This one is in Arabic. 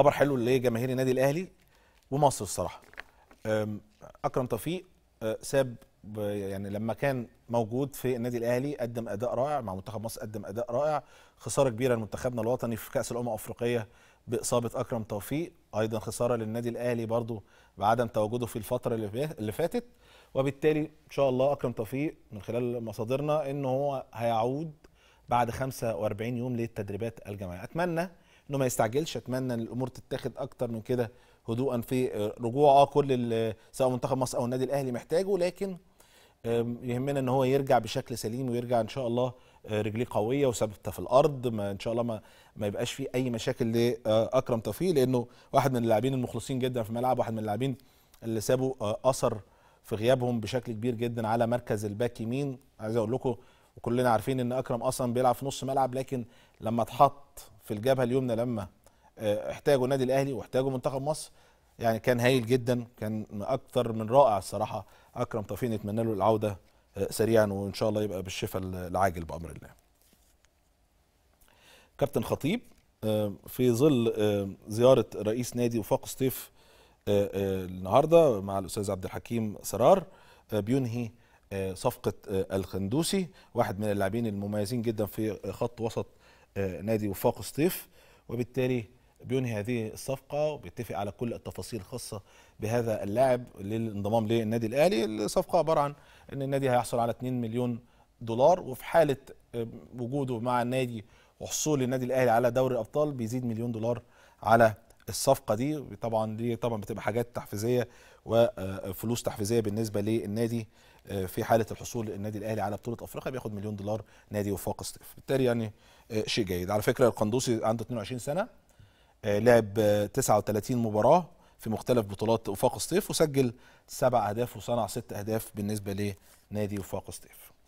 خبر حلو لجماهير النادي الاهلي ومصر الصراحه اكرم توفيق أه، ساب يعني لما كان موجود في النادي الاهلي قدم اداء رائع مع منتخب مصر قدم اداء رائع خساره كبيره لمنتخبنا الوطني في كاس الامم الافريقيه باصابه اكرم توفيق ايضا خساره للنادي الاهلي برضو بعدم تواجده في الفتره اللي فاتت وبالتالي ان شاء الله اكرم توفيق من خلال مصادرنا ان هو هيعود بعد 45 يوم للتدريبات الجماعيه اتمنى انه ما يستعجلش اتمنى ان الامور تتاخد اكتر من كده هدوءا في رجوع اه كل سواء منتخب مصر او النادي الاهلي محتاجه لكن يهمنا ان هو يرجع بشكل سليم ويرجع ان شاء الله آه، رجليه قويه وثابته في الارض ما ان شاء الله ما ما يبقاش فيه اي مشاكل لاكرم آه، توفيق لانه واحد من اللاعبين المخلصين جدا في الملعب واحد من اللاعبين اللي سابوا آه، اثر في غيابهم بشكل كبير جدا على مركز الباك يمين عايز اقول لكم وكلنا عارفين ان اكرم اصلا بيلعب في نص ملعب لكن لما اتحط في الجبهه اليمنى لما آه، احتاجه النادي الاهلي واحتاجه منتخب مصر يعني كان هايل جدا كان اكثر من رائع الصراحه اكرم توفيق نتمنى له العوده آه، سريعا وان شاء الله يبقى بالشفاء العاجل بامر الله كابتن خطيب آه، في ظل زياره رئيس نادي وفاق ستيف النهارده مع الاستاذ عبد الحكيم سرار بينهي آه، صفقه آه، الخندوسي واحد من اللاعبين المميزين جدا في خط وسط آه، نادي وفاق سطيف وبالتالي بينهي هذه الصفقه وبيتفق على كل التفاصيل الخاصه بهذا اللاعب للانضمام للنادي الاهلي الصفقه عباره عن ان النادي هيحصل على 2 مليون دولار وفي حاله وجوده مع النادي وحصول النادي الاهلي على دوري الابطال بيزيد مليون دولار على الصفقه دي طبعا دي طبعا بتبقى حاجات تحفيزيه وفلوس تحفيزيه بالنسبه للنادي آه، في حاله الحصول النادي الاهلي على بطوله افريقيا بياخد مليون دولار نادي وفاق الصيف بالتالي يعني آه، شيء جيد على فكره القندوسي عنده 22 سنه آه، لعب 39 مباراه في مختلف بطولات وفاق الصيف وسجل سبع اهداف وصنع ست اهداف بالنسبه لنادي وفاق الصيف